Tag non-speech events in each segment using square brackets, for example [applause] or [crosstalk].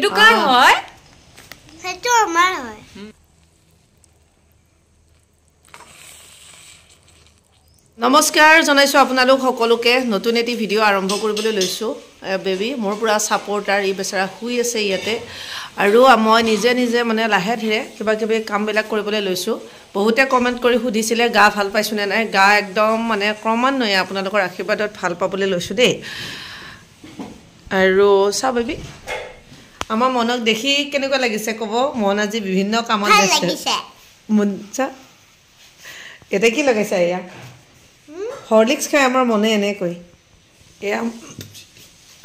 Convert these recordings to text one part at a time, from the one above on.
এটো কাৰ নমস্কাৰ জনাইছো আপোনালোক সকলোকে নতুন এটি ভিডিঅ' আৰম্ভ কৰিবলৈ লৈছো বেবী মোৰ পৰা ছাপৰ্টাৰ ই বেচাৰা শুই আছে ইয়াতে আৰু মই নিজে নিজে মানে লাহে ধীৰে কিবাকিবি কামবিলাক কৰিবলৈ লৈছোঁ বহুতে কমেণ্ট কৰি সুধিছিলে গা ভাল পাইছো নে নাই গা একদম মানে ক্ৰমান্বয়ে আপোনালোকৰ আশীৰ্বাদত ভাল পাবলৈ লৈছোঁ দেই আৰু চা বেবি আমাৰ মনক দেখি কেনেকুৱা লাগিছে ক'ব মন আজি বিভিন্ন কামত এতিয়া কি লগাইছে এয়া হৰলিক্স খাই আমাৰ মনে এনেকৈ এয়া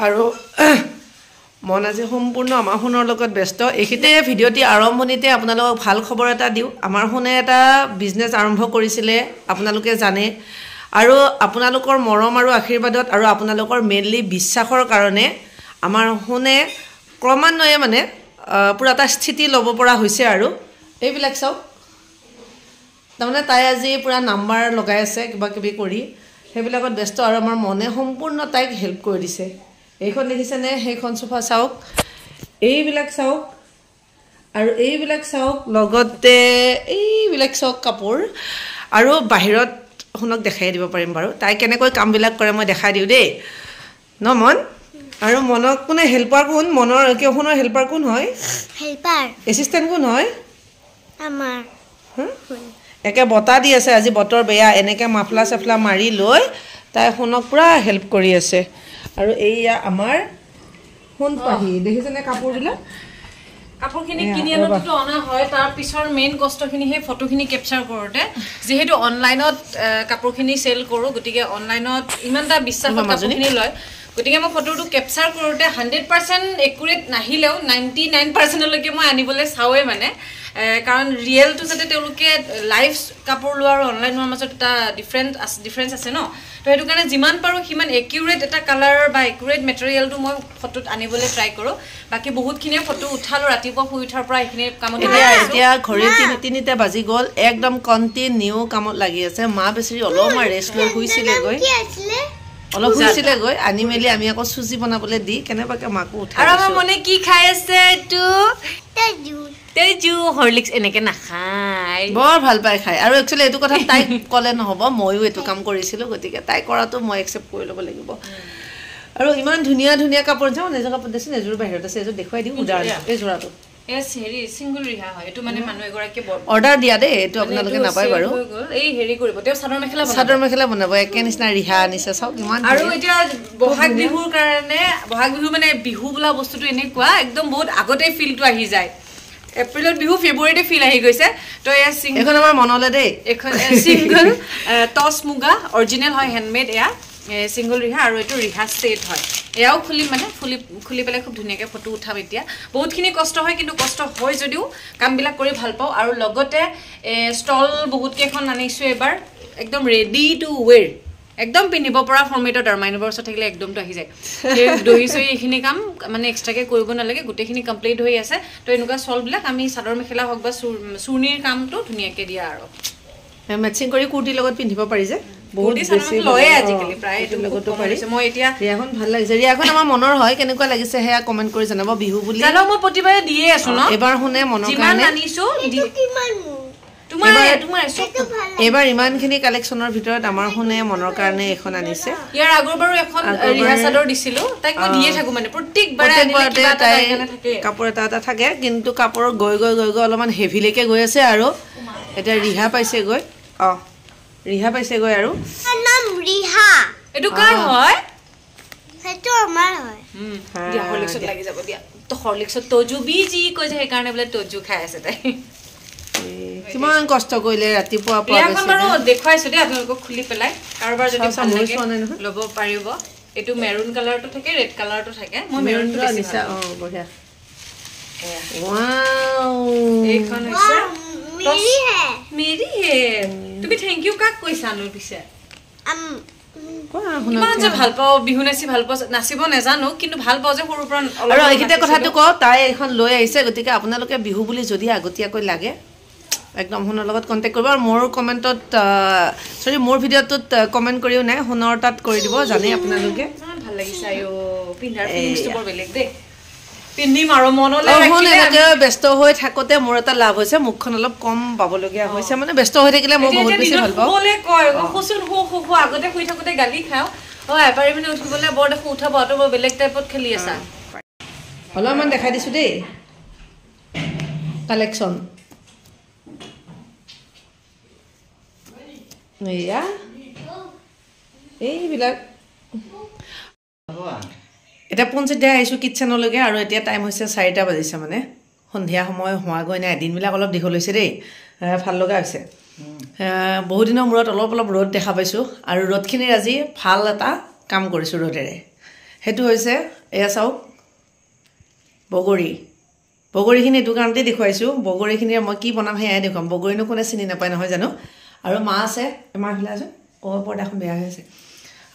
আৰু [clears throat] মন আজি সম্পূৰ্ণ আমাৰ সোণৰ লগত ব্যস্ত এইখিনিতে ভিডিঅ'টি আৰম্ভণিতে আপোনালোকক ভাল খবৰ এটা দিওঁ আমাৰ সোণে এটা বিজনেছ আৰম্ভ কৰিছিলে আপোনালোকে জানে আৰু আপোনালোকৰ মৰম আৰু আশীৰ্বাদত আৰু আপোনালোকৰ মেইনলি বিশ্বাসৰ কাৰণে আমাৰ সোণে ক্ৰমান্বয়ে মানে পূৰা এটা স্থিতি ল'ব পৰা হৈছে আৰু এইবিলাক চাওক তাৰমানে তাই আজি পূৰা নাম্বাৰ লগাই আছে কিবা কিবি কৰি সেইবিলাকত ব্যস্ত আৰু আমাৰ মনে সম্পূৰ্ণ তাইক হেল্প কৰি দিছে এইখন দেখিছেনে সেইখন চোফা চাওক এইবিলাক চাওক আৰু এইবিলাক চাওক লগতে এইবিলাক চাওক কাপোৰ আৰু বাহিৰত শুনক দেখাই দিব পাৰিম বাৰু তাই কেনেকৈ কামবিলাক কৰে মই দেখাই দিওঁ দেই ন মন আৰু মনক কোনে হেল্পাৰ কোন মনৰ কেওখনৰ হেল্পাৰ কোন হয় হেল্পাৰ এচিষ্টেণ্ট কোন হয় আমাৰ একে বতাহ দি আছে আজি বতৰ বেয়া এনেকৈ মাফলা চাফলা মাৰি লৈ তাই সোণক পূৰা হেল্প কৰি আছে আৰু এইয়া আমাৰ সোণপাহি দেখিছেনে কাপোৰবিলাক কাপোৰখিনি কিনি আনোতেতো অনা হয় তাৰ পিছৰ মেইন কষ্টখিনি সেই ফটোখিনি কেপচাৰ কৰোঁতে যিহেতু অনলাইনত কাপোৰখিনি চেল কৰোঁ গতিকে অনলাইনত ইমান এটা কাপোৰখিনি লয় গতিকে মই ফটোটো কেপচাৰ কৰোঁতে হাণ্ড্ৰেড পাৰ্চেণ্ট একুৰেট নাহিলেও নাইণ্টি নাইন পাৰ্চেণ্টলৈকে মই আনিবলৈ চাওঁৱেই মানে কাৰণ ৰিয়েলটো যাতে তেওঁলোকে লাইভ কাপোৰ লোৱা আৰু অনলাইন লোৱাৰ মাজত এটা ডিফাৰেণ্ট আছে ডিফাৰেঞ্চ আছে ন ত' সেইটো কাৰণে যিমান পাৰোঁ সিমান একিউৰেট এটা কালাৰ বা একুৰেট মেটেৰিয়েলটো মই ফটোত আনিবলৈ ট্ৰাই কৰোঁ বাকী বহুতখিনিয়ে ফটো উঠালোঁ ৰাতিপুৱা শুই উঠাৰ পৰা এইখিনি কামত এতিয়া ঘড়ী তিনিটা বাজি গ'ল একদম কণ্টিনিউ কামত লাগি আছে মা বেছি অলপমান ৰেষ্ট লৈ শুইছিলেগৈ অলপ হৈছিলে গৈ আনি মেলি আমি আকৌ চুজি বনাবলৈ দি কেনেবাকে মাকো উঠাই আৰু আমাৰ মনে কি খাই আছে এইটো বৰ ভাল পাই খায় আৰু একচুৱেলি এইটো কথা তাইক ক'লে নহ'ব ময়ো এইটো কাম কৰিছিলোঁ গতিকে তাই কৰাটো মই একচেপ্ট কৰি ল'ব লাগিব আৰু ইমান ধুনীয়া ধুনীয়া কাপোৰ যাওঁ নিজৰ কাপোৰ দিছোঁ এযোৰ বাহিৰত আছে এযোৰ দেখুৱাই দিওঁ উদাহৰণ এপ্ৰিলত বিহু ফেব্ৰুৱাৰীতে ফিল আহি গৈছে তো এয়া মনলৈ দেই এখন চিংগল টচ মুগা অৰিজিনেল হয় হেণ্ডমেড এয়া ছিংগল ৰিহা আৰু এইটো ৰিহা ছেট হয় এয়াও খুলিম মানে ফুলি খুলি পেলাই খুব ধুনীয়াকৈ ফটো উঠাম এতিয়া বহুতখিনি কষ্ট হয় কিন্তু কষ্ট হয় যদিও কামবিলাক কৰি ভাল পাওঁ আৰু লগতে ষ্টল বহুতকেইখন আনিছোঁ এবাৰ একদম ৰেডি টু ৱেৰ একদম পিন্ধিব পৰা ফৰ্মেটত আৰু মাইনিভাৰ্চত থাকিলে একদমটো আহি যায় দহি চহি এইখিনি কাম মানে এক্সট্ৰাকৈ কৰিব নালাগে গোটেইখিনি কমপ্লিট হৈ আছে তো এনেকুৱা শ্বলবিলাক আমি চাদৰ মেখেলা হওক বা চুৰ চুৰ্ণিৰ কামটো ধুনীয়াকৈ দিয়া আৰু মেচিং কৰি কুৰ্তিৰ লগত পিন্ধিব পাৰি যে বহুত বেছি লয়ে আজিকালি প্ৰায় এইটোৰ লগতো পাৰি মই এতিয়া ৰিয়াখন ভাল লাগিছে ৰিয়াখন আমাৰ মনৰ হয় কেনেকুৱা লাগিছে সেয়া কমেণ্ট কৰি জনাব বিহু বুলি জানো মই প্ৰতিবাৰে দিয়ে আছো ন এবাৰ শুনে মনৰ কাৰণে এইবাৰ ইমানখিনি কালেকশ্যনৰ ভিতৰত আমাৰ শুনে মনৰ কাৰণে এখন আনিছে কাপোৰ এটা এটা থাকে কিন্তু কাপোৰ গৈ গৈ গৈ গৈ অলপমান হেভিলৈকে গৈ আছে আৰু এতিয়া ৰিহা পাইছে গৈ ৰিহা পাইছেগৈ আৰু খুলি পেলাই তুমি থ্যাংক ইউ কাক কৈছা আলু পিছে আপোনালোকে বিহু বুলি যদি আগতীয়াকৈ লাগে একদম সোণৰ লগত কণ্টেক্ট কৰিব আৰু মোৰ কমেণ্টত পিন্ধিম আৰু মনলৈ ব্যস্ত হৈ থাকোঁতে মোৰ এটা লাভ হৈছে মুখখন অলপ কম পাবলগীয়া হৈছে মানে ব্যস্ত হৈ থাকিলে মই বহুত বেছি ভাল পাওঁ শুচোন শু শু শু আগতে শুই থাকোঁতে গালি খাওঁ অঁ এবাৰি মানে উঠিবলৈ বৰ দেখোঁ উঠাব তই মই বেলেগ টাইপত খেলি আছা অলপমান দেখাই দিছোঁ দেই কালেকশ্যন এইয়া এইবিলাক এতিয়া পঞ্চায়তে আহিছোঁ কিটচেনলৈকে আৰু এতিয়া টাইম হৈছে চাৰিটা বাজিছে মানে সন্ধিয়া সময় হোৱাগৈ নাই দিনবিলাক অলপ দীঘল হৈছে দেই ভাল লগা হৈছে বহুদিনৰ মূৰত অলপ অলপ ৰ'দ দেখা পাইছোঁ আৰু ৰ'দখিনিৰ আজি ভাল এটা কাম কৰিছোঁ ৰ'দেৰে সেইটো হৈছে এয়া চাওক বগৰী বগৰীখিনি এইটো কাৰণতে দেখুৱাইছোঁ বগৰীখিনিৰে মই কি বনাম সেয়াই দেখুৱাম বগৰীনো কোনে চিনি নাপায় নহয় জানো আৰু মা আছে মাহ ফিলাইছোঁ অ' পৰ্দাখন বেয়া হৈ আছে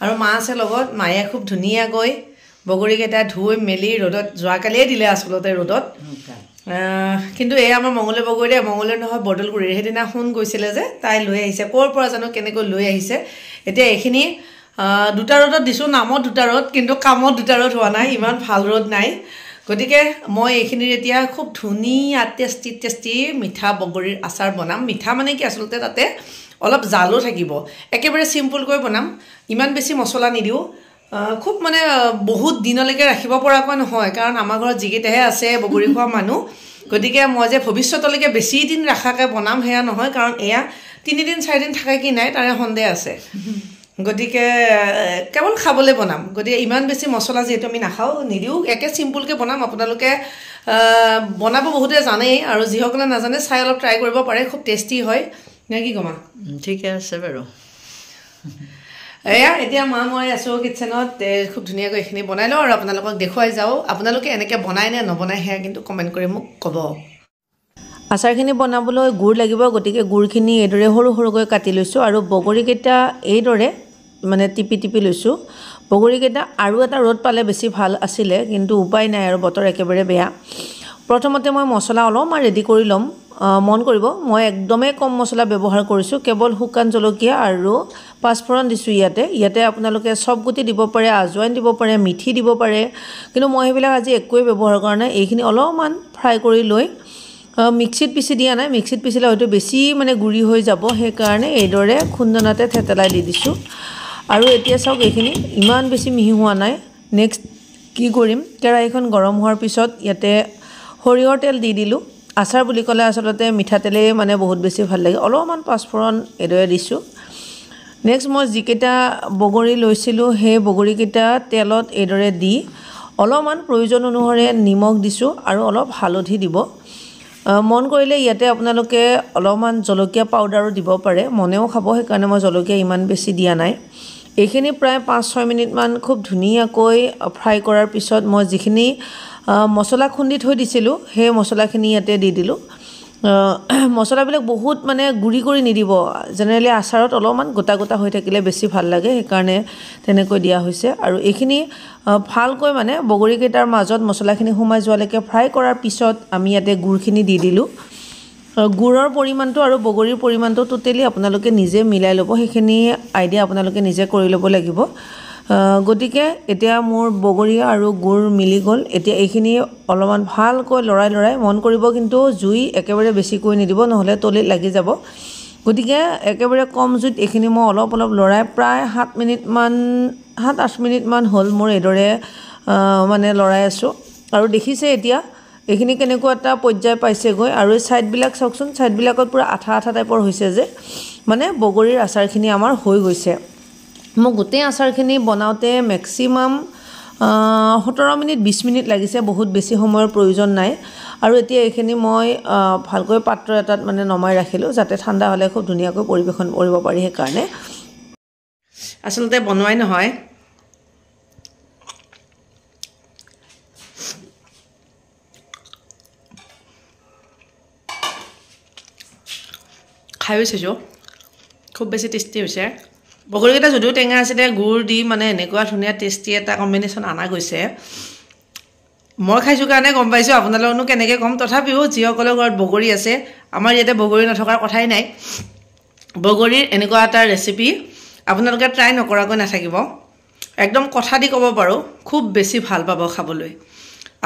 আৰু মা আছে লগত মায়ে খুব ধুনীয়াকৈ বগৰীকেইটা ধুই মেলি ৰ'দত যোৱাকালিয়ে দিলে আচলতে ৰ'দত কিন্তু এয়া আমাৰ মঙলে বগৰীৰে মঙলে নহয় বদলগুৰিৰ সেইদিনা সোণ গৈছিলে যে তাই লৈ আহিছে ক'ৰ পৰা জানো কেনেকৈ লৈ আহিছে এতিয়া এইখিনি দুটা ৰ'দত দিছোঁ নামত দুটা ৰ'দ কিন্তু কামত দুটা ৰ'দ হোৱা নাই ইমান ভাল ৰ'দ নাই গতিকে মই এইখিনিৰ এতিয়া খুব ধুনীয়া টেষ্টি টেষ্টি মিঠা বগৰীৰ আচাৰ বনাম মিঠা মানে কি আচলতে তাতে অলপ জালো থাকিব একেবাৰে চিম্পুলকৈ বনাম ইমান বেছি মছলা নিদিওঁ খুব মানে বহুত দিনলৈকে ৰাখিব পৰাকৈ নহয় কাৰণ আমাৰ ঘৰত যিকেইটাহে আছে বগৰী খোৱা [laughs] মানুহ গতিকে মই যে ভৱিষ্যতলৈকে বেছি দিন ৰখাকৈ বনাম সেয়া নহয় কাৰণ এয়া তিনিদিন চাৰিদিন থাকে কি নাই তাৰে সন্দেহ আছে গতিকে কেৱল খাবলৈ বনাম গতিকে ইমান বেছি মছলা যিহেতু আমি নাখাওঁ নিদিওঁ একে চিম্পুলকৈ বনাম আপোনালোকে বনাব বহুতে জানেই আৰু যিসকলে নাজানে চাই অলপ ট্ৰাই কৰিব পাৰে খুব টেষ্টি হয় নে কি কমা ঠিকে আছে বাৰু এয়া এতিয়া মা মই আছোঁ কিটচেনত খুব ধুনীয়াকৈ এইখিনি বনাই লওঁ আৰু আপোনালোকক দেখুৱাই যাওঁ আপোনালোকে এনেকৈ বনাই নে নবনায় সেয়া কিন্তু কমেণ্ট কৰি মোক ক'ব আচাৰখিনি বনাবলৈ গুড় লাগিব গতিকে গুড়খিনি এইদৰে সৰু সৰুকৈ কাটি লৈছোঁ আৰু বগৰীকেইটা এইদৰে মানে টিপি টিপি লৈছোঁ বগৰীকেইটা আৰু এটা ৰ'দ পালে বেছি ভাল আছিলে কিন্তু উপায় নাই আৰু বতৰ একেবাৰে বেয়া প্ৰথমতে মই মচলা অলপমান ৰেডি কৰি ল'ম মন কৰিব মই একদমেই কম মচলা ব্যৱহাৰ কৰিছোঁ কেৱল শুকান জলকীয়া আৰু পাঁচফোৰণ দিছোঁ ইয়াতে ইয়াতে আপোনালোকে চব গুটি দিব পাৰে আজোৱাইন দিব পাৰে মিঠি দিব পাৰে কিন্তু মই সেইবিলাক আজি একোৱেই ব্যৱহাৰ কৰা নাই এইখিনি অলপমান ফ্ৰাই কৰি লৈ মিক্সিত পিচি দিয়া নাই মিক্সিত পিচিলে হয়তো বেছি মানে গুড়ি হৈ যাব সেইকাৰণে এইদৰে খুন্দনাতে থেতেলাই দি দিছোঁ আৰু এতিয়া চাওক এইখিনি ইমান বেছি মিহি হোৱা নাই নেক্সট কি কৰিম কেৰাহীখন গৰম হোৱাৰ পিছত ইয়াতে সৰিয়হৰ তেল দি দিলোঁ আচাৰ বুলি ক'লে আচলতে মিঠাতেলেই মানে বহুত বেছি ভাল লাগে অলপমান পাঁচফোৰণ এইদৰে দিছোঁ নেক্সট মই যিকেইটা বগৰী লৈছিলোঁ সেই বগৰীকেইটা তেলত এইদৰে দি অলপমান প্ৰয়োজন অনুসৰি নিমখ দিছোঁ আৰু অলপ হালধি দিব মন কৰিলে ইয়াতে আপোনালোকে অলপমান জলকীয়া পাউদাৰো দিব পাৰে মনেও খাব সেইকাৰণে মই জলকীয়া ইমান বেছি দিয়া নাই এইখিনি প্ৰায় পাঁচ ছয় মিনিটমান খুব ধুনীয়াকৈ ফ্ৰাই কৰাৰ পিছত মই যিখিনি মছলা খুন্দি থৈ দিছিলোঁ সেই মছলাখিনি ইয়াতে দি দিলোঁ [clears throat] মছলাবিলাক বহুত মানে গুড়ি কৰি নিদিব জেনেৰেলি আচাৰত অলপমান গোটা গোটা হৈ থাকিলে বেছি ভাল লাগে সেইকাৰণে তেনেকৈ দিয়া হৈছে আৰু এইখিনি ভালকৈ মানে বগৰীকেইটাৰ মাজত মছলাখিনি সোমাই যোৱালৈকে ফ্ৰাই কৰাৰ পিছত আমি ইয়াতে গুড়খিনি দি দিলোঁ গুড়ৰ পৰিমাণটো আৰু বগৰীৰ পৰিমাণটো ট'টেলি আপোনালোকে নিজে মিলাই ল'ব সেইখিনি আইডিয়া আপোনালোকে নিজে কৰি ল'ব লাগিব গতিকে এতিয়া মোৰ বগৰী আৰু গুড় মিলি গ'ল এতিয়া এইখিনি অলপমান ভালকৈ লৰাই লৰাই মন কৰিব কিন্তু জুই একেবাৰে বেছিকৈ নিদিব নহ'লে তলিত লাগি যাব গতিকে একেবাৰে কম জুইত এইখিনি মই অলপ অলপ লৰাই প্ৰায় সাত মিনিটমান সাত আঠ মিনিটমান হ'ল মোৰ এইদৰে মানে লৰাই আছোঁ আৰু দেখিছে এতিয়া এইখিনি কেনেকুৱা এটা পৰ্যায় পাইছেগৈ আৰু এই ছাইডবিলাক চাওকচোন ছাইডবিলাকত পুৰা আঠা আঠা টাইপৰ হৈছে যে মানে বগৰীৰ আচাৰখিনি আমাৰ হৈ গৈছে মই গোটেই আচাৰখিনি বনাওঁতে মেক্সিমাম সোতৰ মিনিট বিছ মিনিট লাগিছে বহুত বেছি সময়ৰ প্ৰয়োজন নাই আৰু এতিয়া এইখিনি মই ভালকৈ পাত্ৰ এটাত মানে নমাই ৰাখিলোঁ যাতে ঠাণ্ডা হ'লে খুব ধুনীয়াকৈ পৰিৱেশন কৰিব পাৰি সেইকাৰণে আচলতে বনোৱাই নহয় খায়ো চাইছোঁ খুব বেছি টেষ্টি হৈছে বগৰীকেইটা যদিও টেঙা আছে দে গুড় দি মানে এনেকুৱা ধুনীয়া টেষ্টি এটা কম্বিনেশ্যন অনা গৈছে মই খাইছোঁ কাৰণে গম পাইছোঁ আপোনালোকনো কেনেকৈ ক'ম তথাপিও যিসকলৰ ঘৰত বগৰী আছে আমাৰ ইয়াতে বগৰী নথকাৰ কথাই নাই বগৰীৰ এনেকুৱা এটা ৰেচিপি আপোনালোকে ট্ৰাই নকৰাকৈ নাথাকিব একদম কথা দি ক'ব পাৰোঁ খুব বেছি ভাল পাব খাবলৈ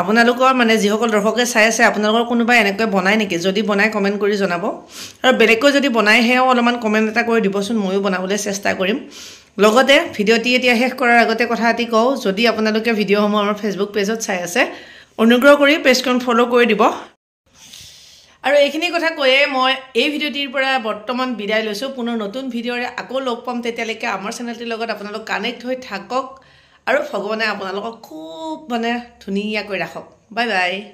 আপোনালোকৰ মানে যিসকল দৰ্শকে চাই আছে আপোনালোকৰ কোনোবাই এনেকৈ বনায় নেকি যদি বনাই কমেণ্ট কৰি জনাব আৰু বেলেগকৈ যদি বনাই সেয়াও অলপমান কমেণ্ট এটা কৰি দিবচোন ময়ো বনাবলৈ চেষ্টা কৰিম লগতে ভিডিঅ'টি এতিয়া শেষ কৰাৰ আগতে কথা এটি কওঁ যদি আপোনালোকে ভিডিঅ'সমূহ আমাৰ ফেচবুক পেজত চাই আছে অনুগ্ৰহ কৰি পেজখন ফ'ল' কৰি দিব আৰু এইখিনি কথা কৈয়ে মই এই ভিডিঅ'টিৰ পৰা বৰ্তমান বিদায় লৈছোঁ পুনৰ নতুন ভিডিঅ'ৰে আকৌ লগ পাম তেতিয়ালৈকে আমাৰ চেনেলটিৰ লগত আপোনালোক কানেক্ট হৈ থাকক আৰু ভগৱানে আপোনালোকক খুব মানে ধুনীয়াকৈ ৰাখক বাই বাই